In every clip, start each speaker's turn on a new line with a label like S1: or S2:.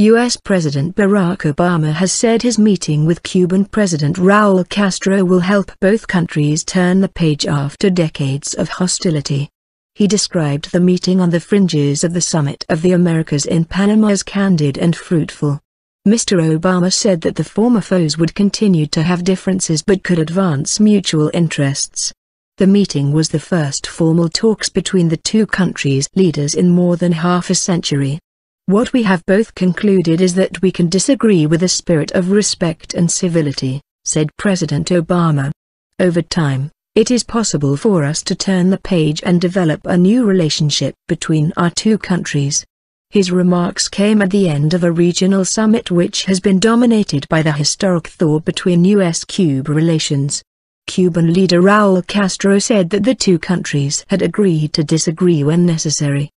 S1: U.S. President Barack Obama has said his meeting with Cuban President Raul Castro will help both countries turn the page after decades of hostility. He described the meeting on the fringes of the Summit of the Americas in Panama as candid and fruitful. Mr. Obama said that the former foes would continue to have differences but could advance mutual interests. The meeting was the first formal talks between the two countries' leaders in more than half a century. What we have both concluded is that we can disagree with a spirit of respect and civility, said President Obama. Over time, it is possible for us to turn the page and develop a new relationship between our two countries. His remarks came at the end of a regional summit which has been dominated by the historic thaw between U.S.-Cuba relations. Cuban leader Raul Castro said that the two countries had agreed to disagree when necessary.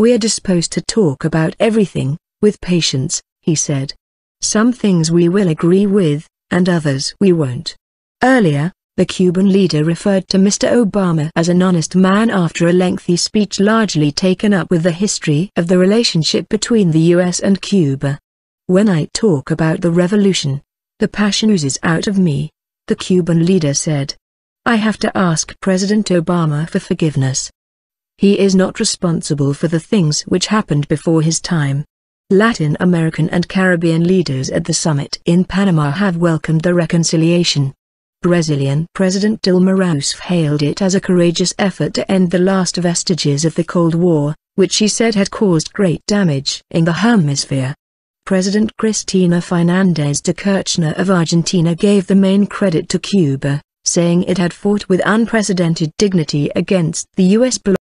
S1: We're disposed to talk about everything, with patience, he said. Some things we will agree with, and others we won't. Earlier, the Cuban leader referred to Mr. Obama as an honest man after a lengthy speech largely taken up with the history of the relationship between the US and Cuba. When I talk about the revolution, the passion oozes out of me, the Cuban leader said. I have to ask President Obama for forgiveness. He is not responsible for the things which happened before his time. Latin American and Caribbean leaders at the summit in Panama have welcomed the reconciliation. Brazilian President Dilma Rousseff hailed it as a courageous effort to end the last vestiges of the Cold War, which she said had caused great damage in the hemisphere. President Cristina Fernandez de Kirchner of Argentina gave the main credit to Cuba, saying it had fought with unprecedented dignity against the U.S. bloc.